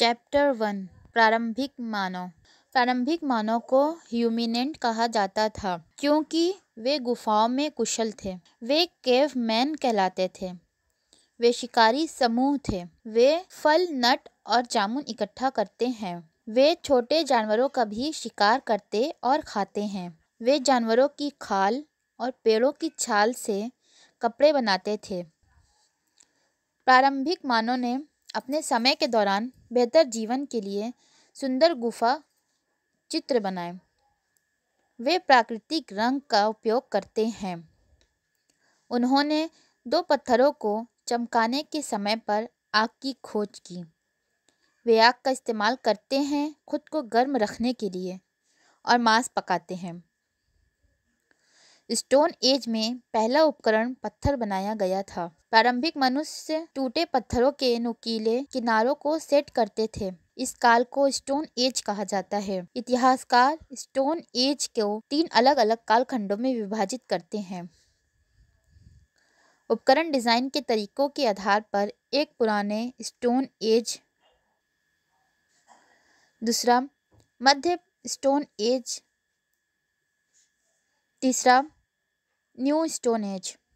chapter one प्रारंभिक मानव प्रारंभिक मानव को ह्यूमिनेंट कहा जाता था क्योंकि वे गुफाओं में कुशल थे वे केव मैन कहलाते थे वे शिकारी समूह थे वे फल नट और जामुन इकट्ठा करते हैं वे छोटे जानवरों का भी शिकार करते और खाते हैं वे जानवरों की खाल और पेड़ों की छाल से कपड़े बनाते थे प्रारंभिक मानव ने अपने समय के दौरान बेहतर जीवन के लिए सुंदर गुफा चित्र बनाएं वे प्राकृतिक रंग का उपयोग करते हैं उन्होंने दो पत्थरों को चमकाने के समय पर आग की खोज की वे आग का इस्तेमाल करते हैं खुद को गर्म रखने के लिए और मांस पकाते हैं स्टोन एज में पहला उपकरण पत्थर बनाया गया था प्रारंभिक मनुष्य टूटे पत्थरों के नुकीले किनारों को सेट करते थे इस काल को स्टोन एज कहा जाता है इतिहासकार स्टोन एज को तीन अलग अलग कालखंडों में विभाजित करते हैं उपकरण डिजाइन के तरीकों के आधार पर एक पुराने स्टोन एज दूसरा मध्य स्टोन एज तीसरा New Stone Age